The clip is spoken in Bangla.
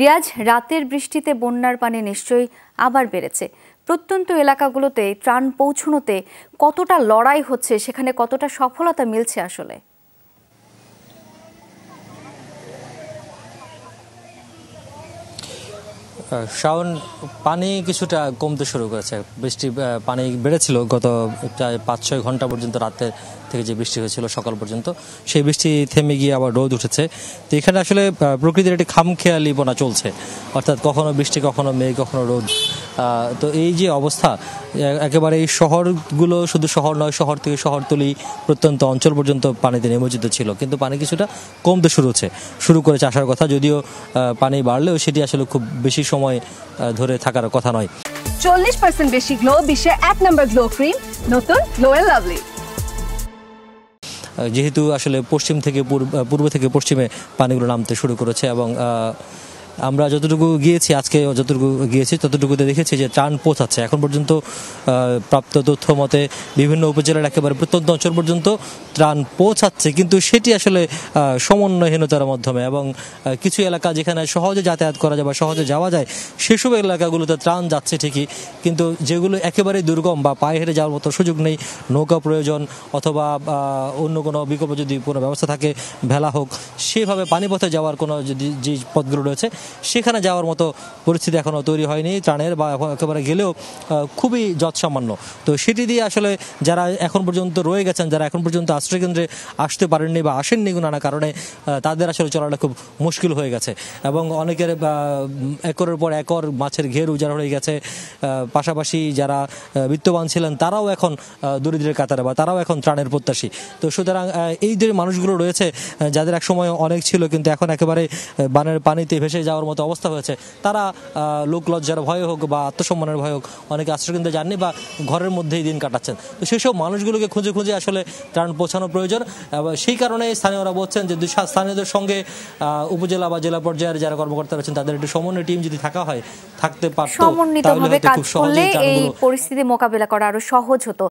রিয়াজ রাতের বৃষ্টিতে বন্যার পানি নিশ্চয়ই আবার বেড়েছে প্রত্যন্ত এলাকাগুলোতে ত্রাণ পৌঁছনোতে কতটা লড়াই হচ্ছে সেখানে কতটা সফলতা মিলছে আসলে শাওন পানি কিছুটা কমতে শুরু করেছে বৃষ্টি পানি বেড়েছিল গত প্রায় পাঁচ ছয় ঘন্টা পর্যন্ত রাতে থেকে যে বৃষ্টি হয়েছিল সকাল পর্যন্ত সেই বৃষ্টি থেমে গিয়ে আবার রোদ উঠেছে তো এখানে আসলে প্রকৃতির একটি খামখেয়ালিপনা চলছে অর্থাৎ কখনো বৃষ্টি কখনো মেঘ কখনো রোদ তো এই যে অবস্থা একেবারে এই শহরগুলো শুধু শহর নয় শহর থেকে শহরতলি প্রত্যন্ত অঞ্চল পর্যন্ত পানিতে নিমজ্জিত ছিল কিন্তু পানি কিছুটা কমতে শুরু হচ্ছে শুরু করেছে আসার কথা যদিও পানি বাড়লেও সেটি আসলে খুব বেশি সময় ধরে থাকার কথা নয় চল্লিশ পার্সেন্ট বেশি গ্লো বিশ্বে এক নম্বর গ্লো ক্রিম নতুন গ্লো এন্ড লাভলি যেহেতু আসলে পশ্চিম থেকে পূর্ব থেকে পশ্চিমে পানিগুলো নামতে শুরু করেছে এবং আমরা যতটুকু গিয়েছি আজকে যতটুকু গিয়েছি ততটুকুতে দেখেছি যে ত্রাণ পৌঁছাচ্ছে এখন পর্যন্ত প্রাপ্ত তথ্য মতে বিভিন্ন উপজেলার একেবারে প্রত্যন্ত অঞ্চল পর্যন্ত ত্রাণ পৌঁছাচ্ছে কিন্তু সেটি আসলে সমন্বয়হীনতার মাধ্যমে এবং কিছু এলাকা যেখানে সহজে যাতায়াত করা যায় বা সহজে যাওয়া যায় সেসব এলাকাগুলোতে ত্রাণ যাচ্ছে ঠিকই কিন্তু যেগুলো একেবারেই দুর্গম বা পায়ে হেঁটে যাওয়ার মতো সুযোগ নেই নৌকা প্রয়োজন অথবা অন্য কোনো বিকল্প যদি কোনো ব্যবস্থা থাকে ভেলা হোক সেভাবে পানিপথে যাওয়ার কোনো যদি যে পথগুলো রয়েছে সেখানে যাওয়ার মতো পরিস্থিতি এখনও তৈরি হয়নি ত্রাণের বা এখন একেবারে গেলেও খুবই যৎসামান্য তো সেটি দিয়ে আসলে যারা এখন পর্যন্ত রয়ে গেছেন যারা এখন পর্যন্ত আশ্রয়কেন্দ্রে আসতে পারেননি বা আসেননি নানা কারণে তাদের আসলে চলাটা খুব মুশকিল হয়ে গেছে এবং অনেকের একরের পর একর মাছের ঘের উজাড় হয়ে গেছে পাশাপাশি যারা বিত্তবান ছিলেন তারাও এখন দরিদ্রের কাতারে বা তারাও এখন ত্রাণের প্রত্যাশী তো সুতরাং এই যে মানুষগুলো রয়েছে যাদের এক সময় অনেক ছিল কিন্তু এখন একেবারে বানের পানিতে ভেসে যাওয়া যাওয়ার মতো অবস্থা হয়েছে তারা লোক লজ্জার ভয় হোক বা আত্মসম্মানের ভয় হোক অনেকে আশ্রয় কিন্তু যাননি বা ঘরের মধ্যেই দিন কাটাচ্ছেন তো সেসব মানুষগুলোকে খুঁজে খুঁজে আসলে ত্রাণ পৌঁছানো প্রয়োজন এবং সেই কারণে স্থানীয়রা বলছেন যে স্থানীয়দের সঙ্গে উপজেলা বা জেলা পর্যায়ের যারা কর্মকর্তা রয়েছেন তাদের একটি সমন্বয় টিম যদি থাকা হয় থাকতে পারত তাহলে খুব সহজে এই পরিস্থিতি মোকাবেলা করা আরো সহজ হতো